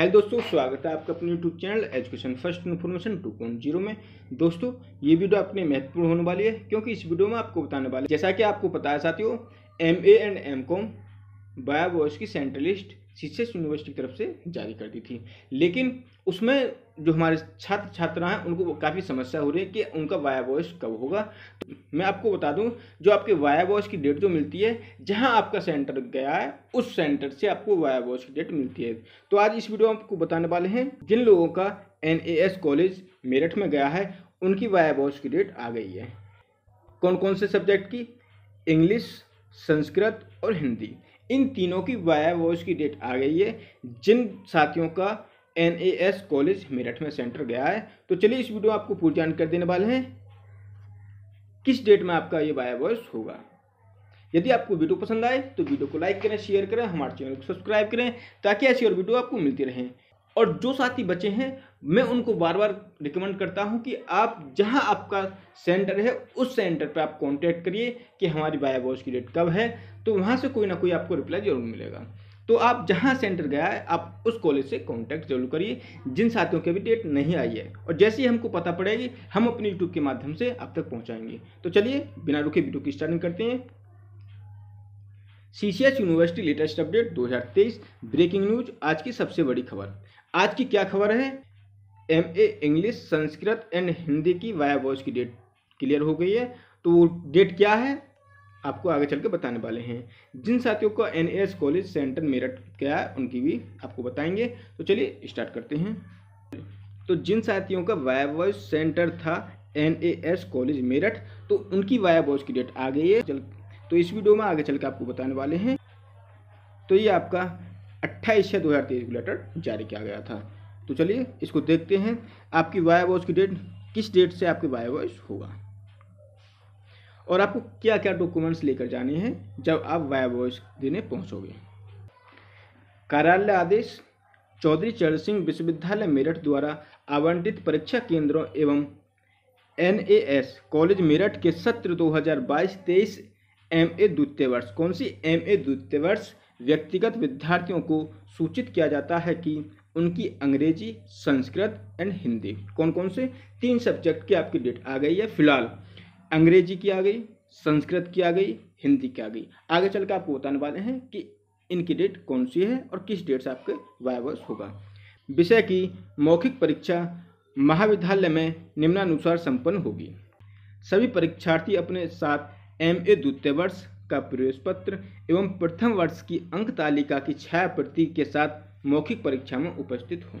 hello दोस्तों स्वागत है आपका अपने YouTube channel education first information two point zero में दोस्तों ये वीडियो अपने महत्वपूर्ण होने वाली है क्योंकि इस वीडियो में आपको बताने वाले जैसा कि आपको पता है साथियों M A and M com बायोबॉयस की सेंट्रलिस्ट सीसेस यूनिवर्सिटी की तरफ से जारी कर दी थी लेकिन उसमें जो हमारे छात्र छात्रा हैं उनको काफ़ी समस्या हो रही है कि उनका वाया वॉयस कब होगा तो मैं आपको बता दूं जो आपके वाया वॉयस की डेट जो मिलती है जहां आपका सेंटर गया है उस सेंटर से आपको वाया वॉयस की डेट मिलती है तो आज इस वीडियो में आपको बताने वाले हैं जिन लोगों का एन कॉलेज मेरठ में गया है उनकी वाया वॉयस की डेट आ गई है कौन कौन से सब्जेक्ट की इंग्लिश संस्कृत और हिंदी इन तीनों की वाया वोश की डेट आ गई है जिन साथियों का एन कॉलेज मेरठ में सेंटर गया है तो चलिए इस वीडियो आपको पूरी जानकारी देने वाले हैं किस डेट में आपका ये वाया वॉयस होगा यदि आपको वीडियो पसंद आए तो वीडियो को लाइक करें शेयर करें हमारे चैनल को सब्सक्राइब करें ताकि ऐसी और वीडियो आपको मिलती रहें और जो साथी बचे हैं मैं उनको बार बार रिकमेंड करता हूं कि आप जहां आपका सेंटर है उस सेंटर पर आप कांटेक्ट करिए कि हमारी बायाबॉज की डेट कब है तो वहां से कोई ना कोई आपको रिप्लाई ज़रूर मिलेगा तो आप जहाँ सेंटर गया है आप उस कॉलेज से कांटेक्ट जरूर करिए जिन साथियों की अभी डेट नहीं आई है और जैसे ही हमको पता पड़ेगी हम अपने यूट्यूब के माध्यम से आप तक पहुँचाएंगे तो चलिए बिना रुके वीडियो की स्टार्टिंग करते हैं C university latest update 2023 breaking news आज की सबसे बड़ी खबर आज की क्या खबर है M A English Sanskrit and Hindi viva voce watch की डेट क्लियर हो गई है तो डेट क्या है आपको आगे चल के बताने वाले हैं जिन साथियों का N S college centre Meerut क्या है उनकी भी आपको बताएंगे तो चलिए स्टार्ट करते हैं तो जिन साथियों का वाया वॉच सेंटर था N A S college Meerut तो उनकी वाया वॉच की डेट आ गई है चल तो इस वीडियो में आगे चल के आपको बताने वाले हैं तो ये आपका अट्ठाईस छः दो हज़ार तेईस को लेटर जारी किया गया था तो चलिए इसको देखते हैं आपकी वाया वॉइस की डेट किस डेट से आपकी वाया वॉइस होगा और आपको क्या क्या डॉक्यूमेंट्स लेकर जाने हैं जब आप वाया वॉइस देने पहुंचोगे कार्यालय आदेश चौधरी चरण सिंह विश्वविद्यालय मेरठ द्वारा आवंटित परीक्षा केंद्रों एवं एन कॉलेज मेरठ के सत्र 2022-23 एमए द्वितीय वर्ष कौन सी एमए द्वितीय वर्ष व्यक्तिगत विद्यार्थियों को सूचित किया जाता है कि उनकी अंग्रेजी संस्कृत एंड हिंदी कौन कौन से तीन सब्जेक्ट की आपकी डेट आ गई है फिलहाल अंग्रेजी की आ गई संस्कृत की आ गई हिंदी की आ गई आगे चल के आपको बताने वाले हैं कि इनकी डेट कौन सी है और किस डेट से आपके वायवर्स होगा विषय की मौखिक परीक्षा महाविद्यालय में निम्नानुसार संपन्न होगी सभी परीक्षार्थी अपने साथ एम ए द्वितीय वर्ष का प्रवेश पत्र एवं प्रथम वर्ष की अंक तालिका की छाया प्रति के साथ मौखिक परीक्षा में उपस्थित हों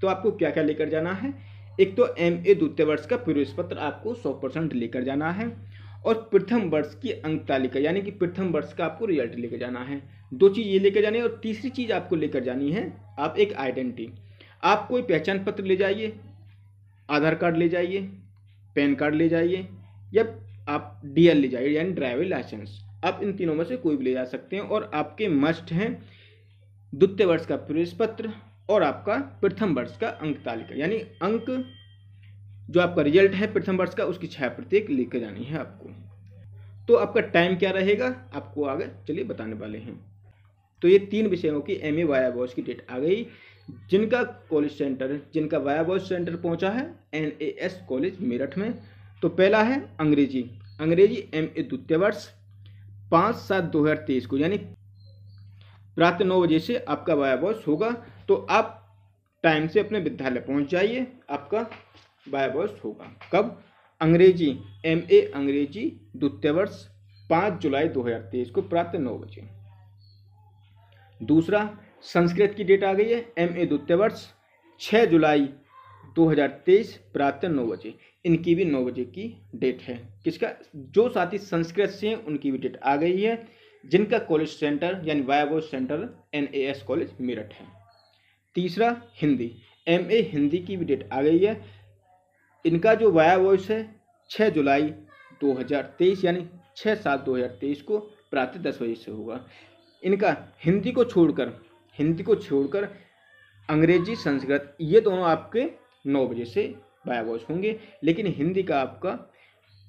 तो आपको क्या क्या लेकर जाना है एक तो एम ए द्वितीय वर्ष का प्रवेश पत्र आपको सौ परसेंट लेकर जाना है और प्रथम वर्ष की अंक तालिका यानी कि प्रथम वर्ष का आपको रिजल्ट लेकर जाना है दो चीज़ ये लेकर जानी है और तीसरी चीज़ आपको लेकर जानी है आप एक आइडेंटिटी आप कोई पहचान पत्र ले जाइए आधार कार्ड ले जाइए पैन कार्ड ले जाइए या आप डीएल ले जाइए यानी ड्राइविंग लाइसेंस आप इन तीनों में से कोई भी ले जा सकते हैं और आपके मस्ट हैं द्वितीय वर्ष का प्रवेश पत्र और आपका प्रथम वर्ष का अंक तालिका यानी अंक जो आपका रिजल्ट है प्रथम वर्ष का उसकी छाया प्रत्येक लेकर जानी है आपको तो आपका टाइम क्या रहेगा आपको आगे चलिए बताने वाले हैं तो ये तीन विषयों की एम ए वाया बॉस की डेट आ गई जिनका कॉलेज सेंटर जिनका वाया बॉस सेंटर पहुंचा है N A S college Meerut में तो पहला है अंग्रेजी अंग्रेजी एम ए द्वितीय वर्ष पाँच सात दो हज़ार तेईस को यानी रात नौ बजे से आपका बाया बॉस होगा तो आप टाइम से अपने विद्यालय पहुंच जाइए आपका बाया बॉस होगा कब अंग्रेजी एम ए अंग्रेजी द्वितीय वर्ष पाँच जुलाई दो हज़ार तेईस को प्रातः नौ बजे दूसरा संस्कृत की डेट आ गई है एम ए द्वितीय वर्ष छः जुलाई 2023 प्रातः नौ बजे इनकी भी नौ बजे की डेट है किसका जो साथी संस्कृत से हैं उनकी भी डेट आ गई है जिनका कॉलेज सेंटर यानी viva voce centre N college Meerut है तीसरा हिंदी एम ए हिंदी की भी डेट आ गई है इनका जो वाया वॉइस है 6 जुलाई 2023 यानी 6 सात 2023 को प्रातः दस बजे से होगा इनका हिंदी को छोड़कर हिंदी को छोड़कर अंग्रेजी संस्कृत ये दोनों आपके नौ बजे से वाया वॉइस होंगे लेकिन हिंदी का आपका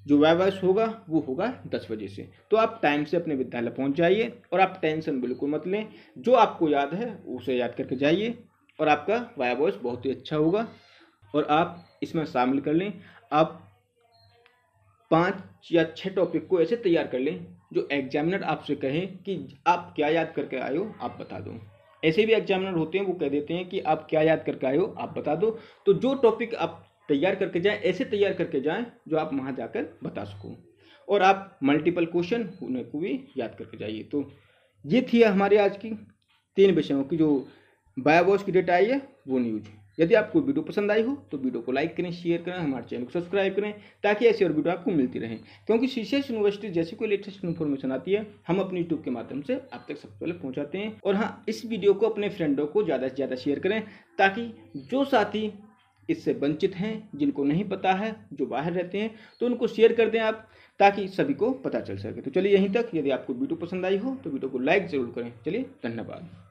जो वाइवास होगा वो होगा दस बजे से तो आप टाइम से अपने विद्यालय पहुंच जाइए और आप टेंशन बिल्कुल मत लें जो आपको याद है उसे याद करके जाइए और आपका वाया वॉइस बहुत ही अच्छा होगा और आप इसमें शामिल कर लें आप पाँच या छः टॉपिक को ऐसे तैयार कर लें जो एग्जामिनर आपसे कहें कि आप क्या याद करके आए हो आप बता दो ऐसे भी एग्जामिनर होते हैं वो कह देते हैं कि आप क्या याद करके आए हो आप बता दो तो जो टॉपिक आप तैयार करके जाएं ऐसे तैयार करके जाएं जो आप वहाँ जाकर बता सको और आप मल्टीपल क्वेश्चन उन्हें को भी याद करके जाइए तो ये थी हमारे आज की तीन विषयों की जो बायोबॉस की डेट आई है वो न्यूज यदि आपको वीडियो पसंद आई हो तो वीडियो को लाइक करें शेयर करें हमारे चैनल को सब्सक्राइब करें ताकि ऐसी और वीडियो आपको मिलती रहे क्योंकि शीशेष यूनिवर्सिटी जैसी कोई लेटेस्ट इन्फॉर्मेशन आती है हम अपने यूट्यूब के माध्यम से आप तक सबसे पहले पहुँचाते हैं और हाँ इस वीडियो को अपने फ्रेंडों को ज़्यादा से ज़्यादा शेयर करें ताकि जो साथी इससे वंचित हैं जिनको नहीं पता है जो बाहर रहते हैं तो उनको शेयर कर दें आप ताकि सभी को पता चल सके तो चलिए यहीं तक यदि आपको वीडियो पसंद आई हो तो वीडियो को लाइक ज़रूर करें चलिए धन्यवाद